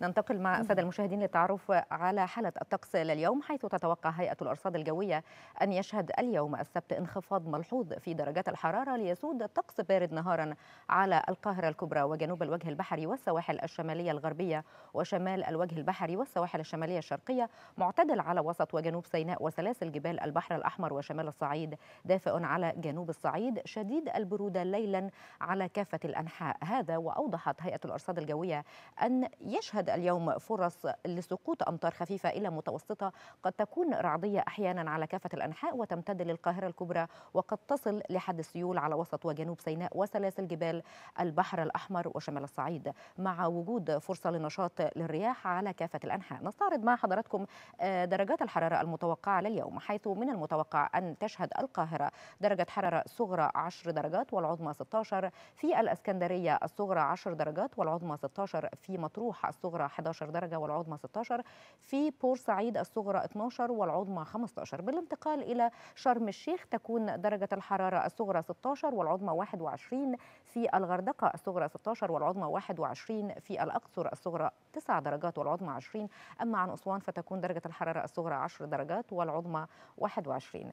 ننتقل مع سادة المشاهدين للتعرف على حالة الطقس لليوم حيث تتوقع هيئة الأرصاد الجوية أن يشهد اليوم السبت انخفاض ملحوظ في درجات الحرارة ليسود الطقس بارد نهارا على القاهرة الكبرى وجنوب الوجه البحري والسواحل الشمالية الغربية وشمال الوجه البحري والسواحل الشمالية الشرقية معتدل على وسط وجنوب سيناء وسلاسل جبال البحر الأحمر وشمال الصعيد دافئ على جنوب الصعيد شديد البرودة ليلا على كافة الأنحاء هذا وأوضحت هيئة الأرصاد الجوية أن يشهد يوجد اليوم فرص لسقوط أمطار خفيفة إلى متوسطة قد تكون رعدية أحيانا على كافة الأنحاء وتمتد للقاهرة الكبرى وقد تصل لحد السيول على وسط وجنوب سيناء وسلاسل جبال البحر الأحمر وشمال الصعيد مع وجود فرصة لنشاط للرياح على كافة الأنحاء نستعرض مع حضراتكم آه، درجات الحرارة المتوقعة لليوم حيث من المتوقع أن تشهد القاهرة درجة حرارة صغرى 10 درجات والعظمى 16 في الأسكندرية الصغرى 10 درجات والعظمى 16 في مطروح الصغرى الصغرى 11 درجة والعظمى 16 في بورسعيد الصغرى 12 والعظمى 15 بالانتقال إلى شرم الشيخ تكون درجة الحرارة الصغرى 16 والعظمى 21 في الغردقة الصغرى 16 والعظمى 21 في الأقصر الصغرى 9 درجات والعظمى 20 أما عن أسوان فتكون درجة الحرارة الصغرى 10 درجات والعظمى 21